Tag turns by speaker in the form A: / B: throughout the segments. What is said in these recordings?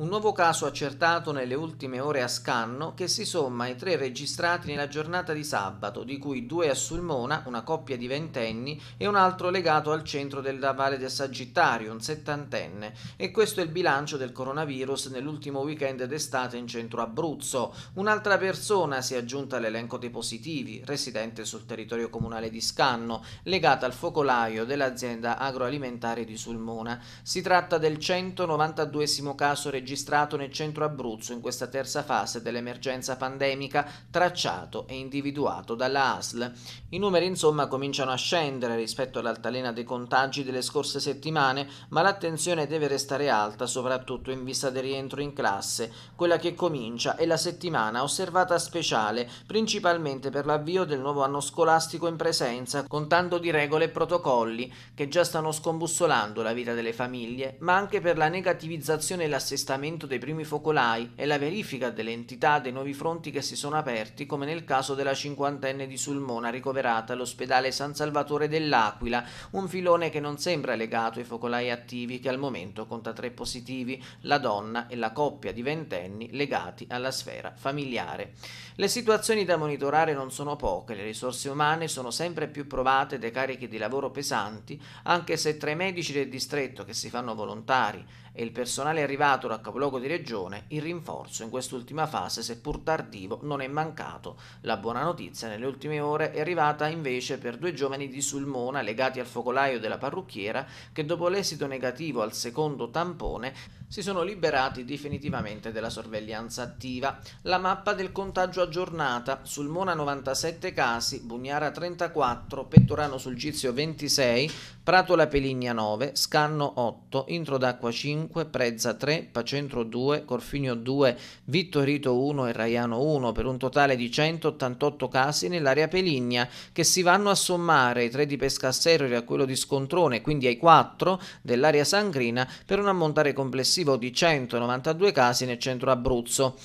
A: Un nuovo caso accertato nelle ultime ore a Scanno che si somma ai tre registrati nella giornata di sabato, di cui due a Sulmona, una coppia di ventenni, e un altro legato al centro della Valle del Sagittario, un settantenne. E questo è il bilancio del coronavirus nell'ultimo weekend d'estate in centro Abruzzo. Un'altra persona si è aggiunta all'elenco dei positivi, residente sul territorio comunale di Scanno, legata al focolaio dell'azienda agroalimentare di Sulmona. Si tratta del 192 caso registrato registrato nel centro Abruzzo in questa terza fase dell'emergenza pandemica tracciato e individuato dalla ASL. I numeri insomma cominciano a scendere rispetto all'altalena dei contagi delle scorse settimane, ma l'attenzione deve restare alta soprattutto in vista del rientro in classe. Quella che comincia è la settimana osservata speciale, principalmente per l'avvio del nuovo anno scolastico in presenza, contando di regole e protocolli che già stanno scombussolando la vita delle famiglie, ma anche per la negativizzazione e l'assestamento accertamento dei primi focolai e la verifica dell'entità dei nuovi fronti che si sono aperti, come nel caso della cinquantenne di Sulmona ricoverata all'ospedale San Salvatore dell'Aquila, un filone che non sembra legato ai focolai attivi che al momento conta tre positivi, la donna e la coppia di ventenni legati alla sfera familiare. Le situazioni da monitorare non sono poche, le risorse umane sono sempre più provate dai carichi di lavoro pesanti, anche se tra i medici del distretto che si fanno volontari e il personale arrivato dal capoluogo di regione, il rinforzo in quest'ultima fase, seppur tardivo, non è mancato. La buona notizia nelle ultime ore è arrivata invece per due giovani di Sulmona legati al focolaio della parrucchiera che dopo l'esito negativo al secondo tampone si sono liberati definitivamente della sorveglianza attiva. La mappa del contagio aggiornata, Sulmona 97 casi, Bugnara 34, Pettorano Sulgizio 26, Pratola Peligna 9, Scanno 8, Intro d'Acqua 5, 5, Prezza 3, Pacentro 2, Corfinio 2, Vittorito 1 e Raiano 1 per un totale di 188 casi nell'area Peligna che si vanno a sommare ai 3 di Pescasserri e a quello di Scontrone, quindi ai 4 dell'area Sangrina per un ammontare complessivo di 192 casi nel centro Abruzzo.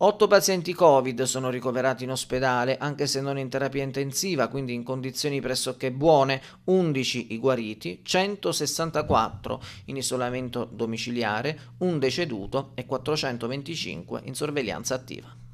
A: Otto pazienti Covid sono ricoverati in ospedale, anche se non in terapia intensiva, quindi in condizioni pressoché buone, 11 i guariti, 164 in isolamento domiciliare, un deceduto e 425 in sorveglianza attiva.